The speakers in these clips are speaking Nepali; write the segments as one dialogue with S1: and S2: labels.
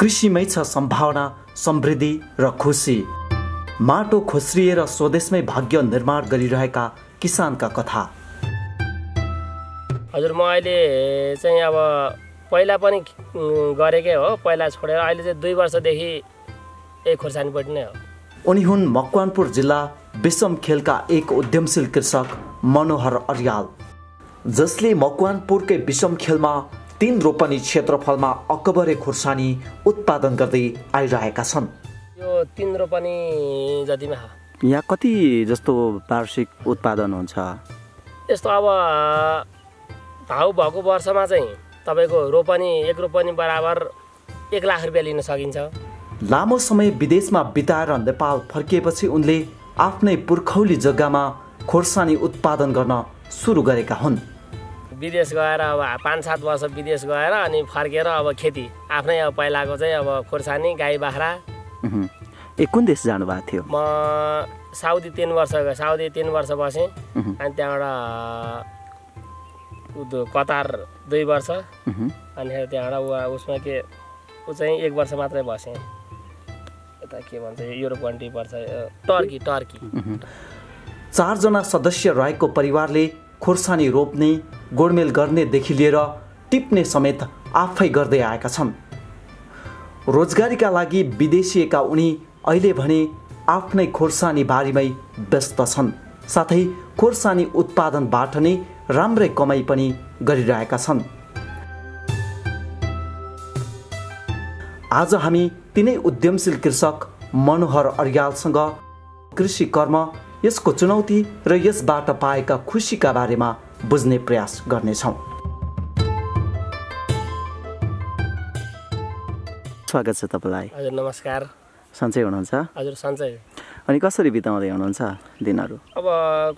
S1: कृषिमै छ सम्भावना समृद्धि र खुसी माटो खोस्रिएर स्वदेशमै भाग्य निर्माण गरिरहेका किसानका कथा
S2: हजुर म अहिले चाहिँ अब पहिला पनि गरेकै हो पहिला छोडेर अहिले चाहिँ दुई वर्षदेखि यही खोर्सानीपट्टि नै हो
S1: उनी हुन् मकवानपुर जिल्ला विषम खेलका एक उद्यमशील कृषक मनोहर अर्याल जसले मकवानपुरकै विषम खेलमा तीन रोपनी क्षेत्रफलमा अकबरे खुर्सानी उत्पादन गर्दै आइरहेका छन्
S2: यो तिन रोपनी जतिमा
S1: यहाँ कति जस्तो वार्षिक उत्पादन हुन्छ
S2: यस्तो अब भाउ भएको वर्षमा चाहिँ तपाईँको रोपनी एक रोपनी बराबर एक लाख रुपियाँ लिन सकिन्छ
S1: लामो समय विदेशमा बिताएर नेपाल फर्किएपछि उनले आफ्नै पुर्खौली जग्गामा खोर्सानी उत्पादन गर्न सुरु गरेका हुन्
S2: विदेश गएर अब पाँच सात वर्ष विदेश गएर अनि फर्केर अब खेती आफ्नै अब पहिलाको चाहिँ अब खोर्सानी गाई बाख्रा
S1: ए कुन देश जानुभएको थियो
S2: म साउदी तिन वर्ष साउदी तिन वर्ष बसेँ अनि त्यहाँबाट कतार दुई वर्ष अनि त्यहाँबाट उसमा के ऊ चाहिँ एक वर्ष मात्रै बसेँ यता के भन्छ युरोप कन्ट्री पर्छ टर्की टर्की
S1: चारजना सदस्य रहेको परिवारले खोर्सानी रोप्ने गोडमेल गर्नेदेखि लिएर टिप्ने समेत आफै गर्दै आएका छन् रोजगारीका लागि विदेशिएका उनी अहिले भने आफ्नै खोर्सानी बारीमै व्यस्त छन् साथै खोर्सानी उत्पादनबाट नै राम्रै कमाइ पनि गरिरहेका छन् आज हामी तिनै उद्यमशील कृषक मनोहर अर्यालसँग कृषि कर्म यसको चुनौती र यसबाट पाएका खुसीका बारेमा बुझ्ने प्रयास गर्नेछौँ स्वागत छ तपाईँलाई
S2: हजुर नमस्कार सन्चै हुनुहुन्छ हजुर सन्चै
S1: अनि कसरी बिताउँदै हुनुहुन्छ दिनहरू
S2: अब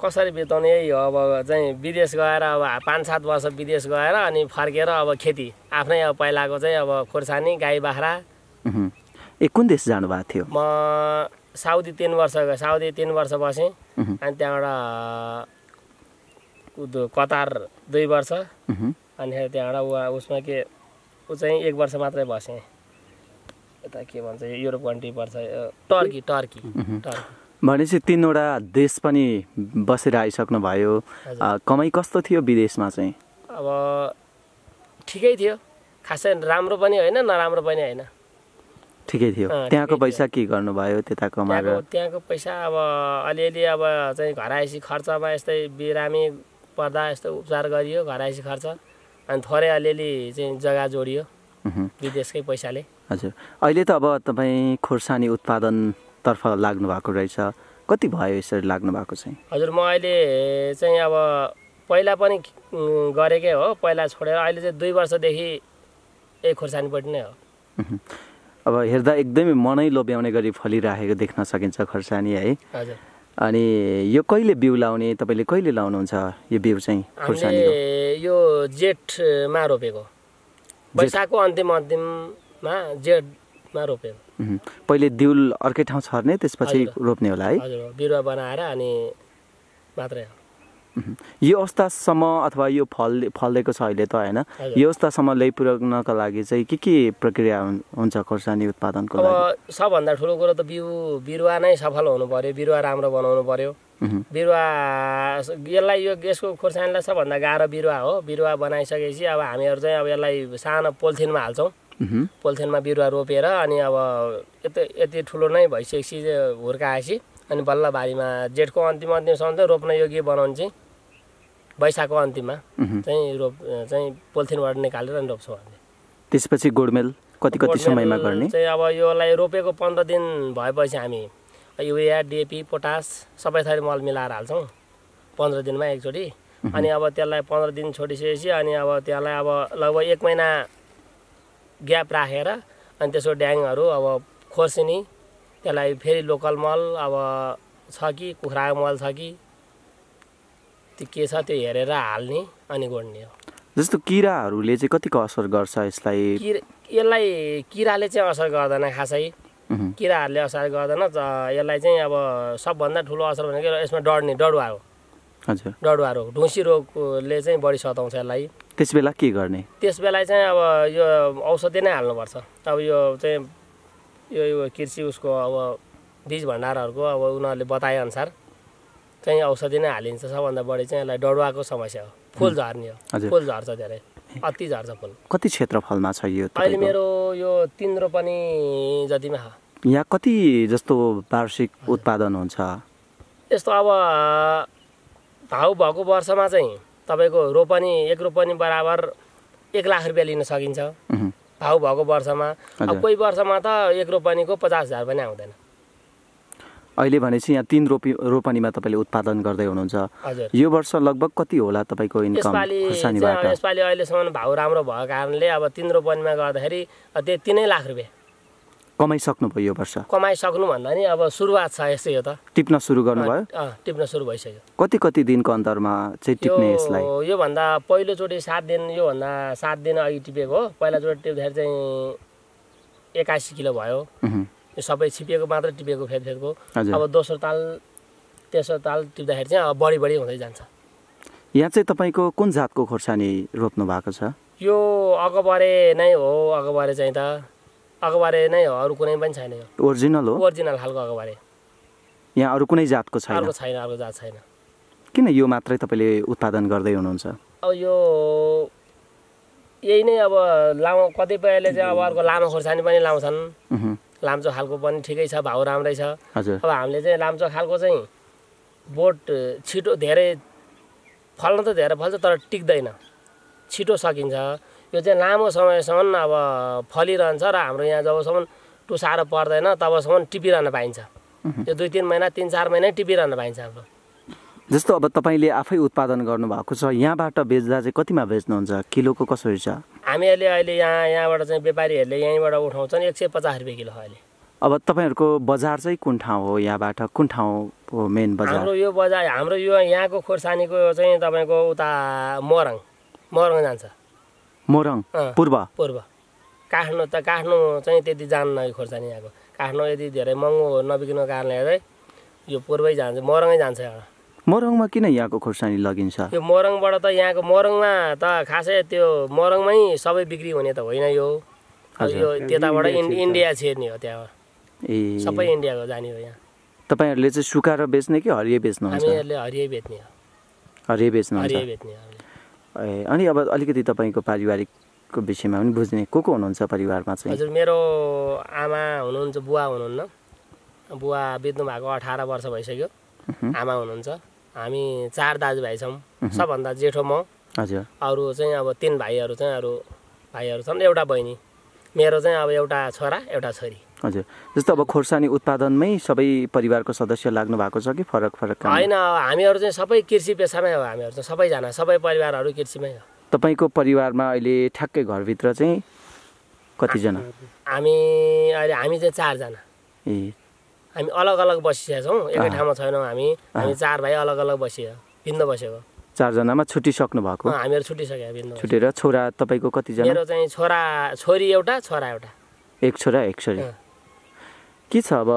S2: कसरी बिताउने अब चाहिँ विदेश गएर अब पाँच सात वर्ष विदेश गएर अनि फर्केर अब खेती आफ्नै अब पहिलाको चाहिँ अब खोर्सानी गाई बाख्रा
S1: ए कुन देश जानुभएको थियो
S2: म साउदी तिन वर्ष साउदी तिन वर्ष बसेँ अनि त्यहाँबाट कतार दुई वर्ष अनि त्यहाँबाट ऊ उसमा के ऊ चाहिँ एक वर्ष मात्रै बसेँ यता के भन्छ युरोप कन्ट्री पर्छ टर्की टर्की टर्की
S1: भनेपछि तिनवटा देश पनि बसेर आइसक्नुभयो कमाइ कस्तो थियो विदेशमा चाहिँ
S2: अब ठिकै थियो खासै राम्रो पनि होइन नराम्रो पनि होइन
S1: ठिकै थियो त्यहाँको पैसा के गर्नुभयो त्यता कमाएर
S2: त्यहाँको पैसा अब अलिअलि अब चाहिँ घर खर्चमा यस्तै बिरामी पर्दा यस्तो उपचार गरियो घर खर्च अनि थोरै अलिअलि चाहिँ जग्गा जोडियो विदेशकै पैसाले
S1: हजुर अहिले त अब तपाईँ खोर्सानी उत्पादनतर्फ लाग्नु भएको रहेछ कति भयो यसरी लाग्नु भएको चाहिँ
S2: हजुर म अहिले चाहिँ अब पहिला पनि गरेकै हो पहिला छोडेर अहिले चाहिँ दुई वर्षदेखि यही खोर्सानीपट्टि नै हो
S1: अब हेर्दा एकदमै मनै लोभ्याउने गरी फलिरहेको देख्न सकिन्छ खोर्सानी है अनि यो कहिले बिउ लाउने तपाईँले कहिले लाउनुहुन्छ यो बिउ चाहिँ खोर्सानी
S2: यो जेठमा रोपेको वैशाखको अन्तिम अन्तिममा जेठमा रोपेको
S1: पहिले दिउल अर्कै ठाउँ छर्ने त्यसपछि रोप्ने होला है
S2: बिरुवा बनाएर अनि मात्रै हो
S1: यो अवस्थासम्म अथवा यो फल फल्दैको छ अहिले त होइन यो अवस्थासम्म ल्याइपुर्याउनका लागि चाहिँ के के प्रक्रिया हुन्छ खोर्सानी उत्पादनको अब
S2: सबभन्दा ठुलो कुरो त बिउ बिरुवा नै सफल हुनु पर्यो बिरुवा राम्रो बनाउनु पर्यो बिरुवा यसलाई यो यसको खोर्सानीलाई सबभन्दा गाह्रो बिरुवा हो बिरुवा बनाइसकेपछि अब हामीहरू चाहिँ अब यसलाई सानो पोल्थिनमा हाल्छौँ पोल्थिनमा बिरुवा रोपेर अनि अब यति यति ठुलो नै भइसकेपछि हुर्काएपछि अनि बल्ल बारीमा जेठको अन्तिम अन्तिमसम्म चाहिँ रोप्न योग्य बनाउनु चाहिँ वैशाखको अन्तिममा चाहिँ रोप चाहिँ पोलिथिनबाट निकालेर अनि रोप्छौँ हामीले
S1: त्यसपछि गोडमेल कति कति समयमा गर्ने चाहिँ
S2: अब योलाई रोपेको पन्ध्र दिन भएपछि हामी युरिया डिएपी पोटास सबै थरी मल मिलाएर हाल्छौँ पन्ध्र दिनमा एकचोटि अनि अब त्यसलाई पन्ध्र दिन छोडिसकेपछि अनि अब त्यसलाई अब लगभग एक महिना ग्याप राखेर अनि त्यसको ड्याङहरू अब खोर्सिनी त्यसलाई फेरि लोकल मल अब छ कि कुखुराको मल छ कि त्यो के छ त्यो हेरेर हाल्ने अनि गोड्ने हो
S1: जस्तो किराहरूले चाहिँ कतिको असर गर्छ यसलाई
S2: यसलाई किराले चाहिँ असर गर्दैन खासै किराहरूले असर गर्दैन यसलाई चाहिँ अब सबभन्दा ठुलो असर भनेको यसमा डढ्ने डडुवा हो हजुर डडुवा रोग ढुसी रोगले चाहिँ बढी सताउँछ यसलाई
S1: त्यस बेला के गर्ने
S2: त्यस बेला चाहिँ अब यो औषधि नै हाल्नुपर्छ अब यो चाहिँ यो कृषि उसको अब बिज भण्डारहरूको अब उनीहरूले बताएअनुसार चाहिँ औषधि नै हालिन्छ सबभन्दा बढी चाहिँ यसलाई डडुवाको समस्या हो फुल झर्ने हो फुल झर्छ धेरै अति झर्छ फुल
S1: कति क्षेत्रफलमा छ यो अहिले मेरो
S2: यो तिन रोपनी जतिमा छ
S1: यहाँ कति जस्तो वार्षिक उत्पादन हुन्छ
S2: यस्तो अब भाउ भएको वर्षमा चाहिँ तपाईँको रोपनी एक रोपनी बराबर एक लाख रुपियाँ लिन सकिन्छ भाउ भएको वर्षमा अब कोही वर्षमा त एक रोपनीको पचास हजार पनि आउँदैन
S1: अहिले भनेपछि यहाँ तिन रोपी रोपनीमा तपाईँले उत्पादन गर्दै हुनुहुन्छ यो वर्ष लगभग कति होला तपाईँको इन्कम यसपालि
S2: अहिलेसम्म भाउ राम्रो भएको कारणले अब तिन रोपनीमा गर्दाखेरि त्यही तिनै लाख रुपियाँ
S1: कमाइसक्नुभयो यो वर्ष
S2: कमाइसक्नु भन्दा नि अब सुरुवात छ यस्तै हो त
S1: टिप्न सुरु गर्नुभयो
S2: टिप्न सुरु भइसक्यो
S1: कति कति दिनको अन्तरमा चाहिँ टिप्ने यसलाई
S2: योभन्दा पहिलोचोटि सात दिन योभन्दा सात दिन अघि टिपेको हो पहिलाचोटि टिप्दाखेरि चाहिँ एक्कासी किलो भयो यो सबै छिपिएको मात्र टिपेको फेदफेदको अब दोस्रो ताल तेस्रो ताल टिप्दाखेरि चाहिँ अब बढी बढी हुँदै जान्छ
S1: यहाँ चाहिँ तपाईँको कुन जातको खोर्सानी रोप्नु भएको छ
S2: यो अगबारे नै हो अगबारे चाहिँ त अगबारे नै हो अरू कुनै पनि छैन यो ओरिजिनल हो ओरिजिनल खालको अगबारे
S1: यहाँ अरू कुनै जातको छैन अर्को
S2: छैन अर्को जात छैन
S1: किन यो मात्रै तपाईँले उत्पादन गर्दै हुनुहुन्छ
S2: अब यो यही नै अब लामो कतिपयले चाहिँ अब अर्को लामो खोर्सानी पनि लाउँछन् लाम्चो खालको पनि ठिकै छ भाउ राम्रै छ अब हामीले चाहिँ लाम्चो खालको चाहिँ बोट छिटो धेरै फल्न त धेरै फल्छ तर टिक्दैन छिटो सकिन्छ यो चाहिँ लामो समयसम्म अब फलिरहन्छ र हाम्रो यहाँ जबसम्म टुसारो पर्दैन तबसम्म टिपिरहन पाइन्छ यो दुई तिन महिना तिन चार महिना टिपिरहन पाइन्छ हाम्रो
S1: जस्तो अब तपाईँले आफै उत्पादन गर्नुभएको छ यहाँबाट बेच्दा चाहिँ कतिमा बेच्नुहुन्छ किलोको कसरी छ
S2: हामीहरूले अहिले यहाँ यहाँबाट चाहिँ व्यापारीहरूले यहीँबाट उठाउँछन् एक सय पचास रुपियाँ किलो अहिले
S1: अब तपाईँहरूको बजार चाहिँ कुन ठाउँ हो यहाँबाट कुन ठाउँ हो मेन बजार हाम्रो
S2: यो बजार हाम्रो यो यहाँको खोर्सानीको चाहिँ तपाईँको उता मोरङ मोरङ जान्छ मोरङ पूर्व पूर्व काठमाडौँ त काठमाडौँ चाहिँ त्यति जान्न खोर्सानी यहाँको काठमाडौँ यदि धेरै महँगो नबिक्नुको कारणले हेर्दै यो पूर्वै जान्छ मोरङै जान्छ एउटा
S1: मोरङमा किन यहाँको खोर्सानी लगिन्छ यो
S2: मोरङबाट त यहाँको मोरङमा त खासै त्यो मोरङमै सबै बिक्री हुने त होइन यो
S1: यो त्यताबाट इन्डिया
S2: छिर्ने हो त्यहाँ ए सबै इन्डियाको जाने हो यहाँ
S1: तपाईँहरूले चाहिँ सुकाएर बेच्ने कि हरियो बेच्नु हामीहरूले
S2: हरियो बेच्ने हो
S1: हरियो बेच्नु हरियो बेच्ने ए अनि अब अलिकति तपाईँको पारिवारिकको विषयमा पनि बुझ्ने को को हुनुहुन्छ परिवारमा
S2: चाहिँ हजुर मेरो आमा हुनुहुन्छ बुवा हुनुहुन्न बुवा बित्नु भएको अठार वर्ष भइसक्यो आमा हुनुहुन्छ हामी चार दाजुभाइ छौँ सबभन्दा जेठो म हजुर अरू चाहिँ अब तिन भाइहरू चाहिँ अरू भाइहरू छन् एउटा बहिनी मेरो चाहिँ अब एउटा छोरा एउटा छोरी
S1: हजुर जस्तो अब खोर्सानी उत्पादनमै सबै परिवारको सदस्य लाग्नु भएको छ कि फरक फरक होइन
S2: हामीहरू चाहिँ सबै कृषि पेसामै हो हामीहरू चाहिँ सबैजना सबै परिवारहरू कृषिमै हो
S1: तपाईँको परिवारमा अहिले ठ्याक्कै घरभित्र चाहिँ कतिजना
S2: हामी अहिले हामी चाहिँ चारजना ए हामी अलग अलग बसिसकेका छौँ एकै ठाउँमा छैनौँ हामी हामी चार भाइ अलग अलग बसियो भिन्न बसेको
S1: चारजनामा छुटिसक्नु भएको हामीहरू
S2: छुटिसक्यो भिन्न
S1: छुटेर छोरा तपाईँको कतिजना मेरो
S2: चाहिँ छोरा छोरी एउटा छोरा एउटा
S1: एक छोरा एक छोरी के छ अब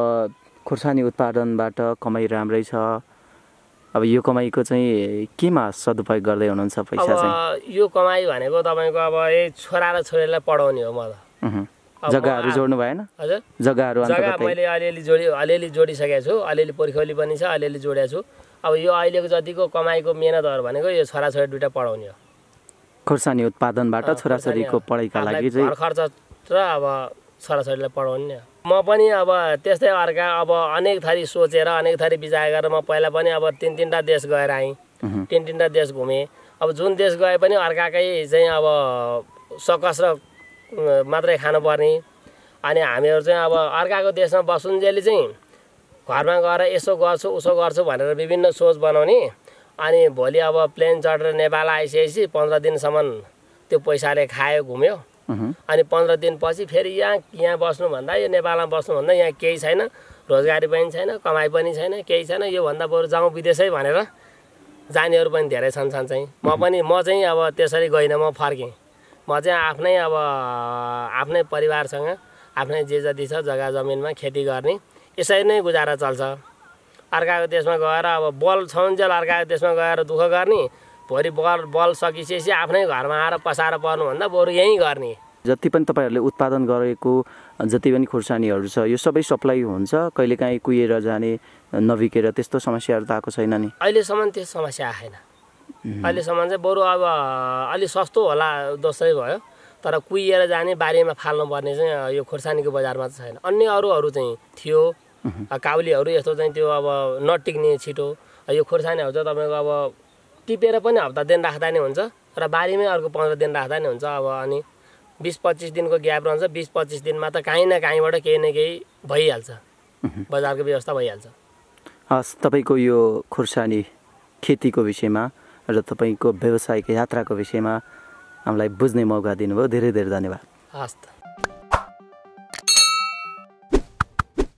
S1: खोर्सानी उत्पादनबाट कमाइ राम्रै छ अब यो कमाइको चाहिँ केमा सदुपयोग गर्दै हुनुहुन्छ पैसा चाहिँ
S2: यो कमाइ भनेको तपाईँको अब यही छोरा र छोरीलाई पढाउने हो म त जग्गाहरू जोड्नु भएन जग्गाहरू जग्गा मैले अलिअलि जोडि अलिअलि जोडिसकेको छु अलिअलि पोर्खोली पनि छ अलिअलि जोडेको छु अब यो अहिलेको जतिको कमाइको मिहिनेतहरू भनेको यो छोराछोरी दुइटा पढाउने हो
S1: खोर्सानी उत्पादनबाट छोराछोरीको पढाइका लागि चाहिँ खर्च
S2: र अब छोराछोरीलाई पढाउने म पनि अब त्यस्तै अर्का अब अनेक थरी सोचेर अनेक थरी विचार गरेर म पहिला पनि अब तिन तिनवटा देश गएर आएँ तिन तिनवटा देश घुमेँ अब जुन देश गए पनि अर्काकै चाहिँ अब सकस र मात्रै खानुपर्ने अनि हामीहरू चाहिँ अब अर्काको देशमा बसुन्जेली चाहिँ घरमा गएर यसो गर्छु उसो गर्छु भनेर विभिन्न सोच बनाउने अनि भोलि अब प्लेन चढेर नेपाल आइसकेपछि पन्ध्र दिनसम्म त्यो पैसाले खायो घुम्यो अनि पन्ध्र दिनपछि फेरि यहाँ यहाँ बस्नुभन्दा यो नेपालमा बस्नुभन्दा यहाँ केही छैन रोजगारी पनि छैन कमाइ पनि छैन केही छैन योभन्दा बरु जाउँ विदेशै भनेर जानेहरू पनि धेरै छन् छन् चाहिँ म पनि म चाहिँ अब त्यसरी गइनँ म फर्केँ म चाहिँ आफ्नै अब आफ्नै परिवारसँग आफ्नै जे जति छ जग्गा जमिनमा खेती गर्ने यसरी नै गुजारा चल्छ अर्काको देशमा गएर अब बल छन्जेल अर्काको देशमा गएर दुःख गर्ने भोलि बल बल सकिसकेपछि आफ्नै घरमा आएर पसाएर पर्नुभन्दा बरु यहीँ गर्ने
S1: जति पनि तपाईँहरूले उत्पादन गरेको जति पनि खुर्सानीहरू छ यो सबै सप्लाई हुन्छ कहिलेकाहीँ कुहिएर जाने नबिकेर त्यस्तो समस्याहरू त आएको छैन नि
S2: अहिलेसम्म त्यो समस्या आएन अहिलेसम्म चाहिँ बरु अब अलिक सस्तो होला दोस्रै भयो तर कुहिएर जाने बारीमा फाल्नुपर्ने चाहिँ यो खोर्सानीको बजारमा चाहिँ छैन अन्य अरूहरू चाहिँ थियो काउलीहरू यस्तो चाहिँ त्यो अब नटिक्ने छिटो यो खोर्सानीहरू चाहिँ तपाईँको अब टिपेर पनि हप्ता दिन राख्दा नै हुन्छ र बारीमै अर्को पन्ध्र दिन राख्दा नै हुन्छ अब अनि बिस पच्चिस दिनको ग्याप रहन्छ बिस पच्चिस दिनमा त काहीँ न काहीँबाट केही न केही भइहाल्छ बजारको व्यवस्था भइहाल्छ
S1: हस् तपाईँको यो खोर्सानी खेतीको विषयमा र तपाईँको व्यावसायिक यात्राको विषयमा हामीलाई बुझ्ने मौका दिनुभयो धेरै धेरै धन्यवाद
S2: हस्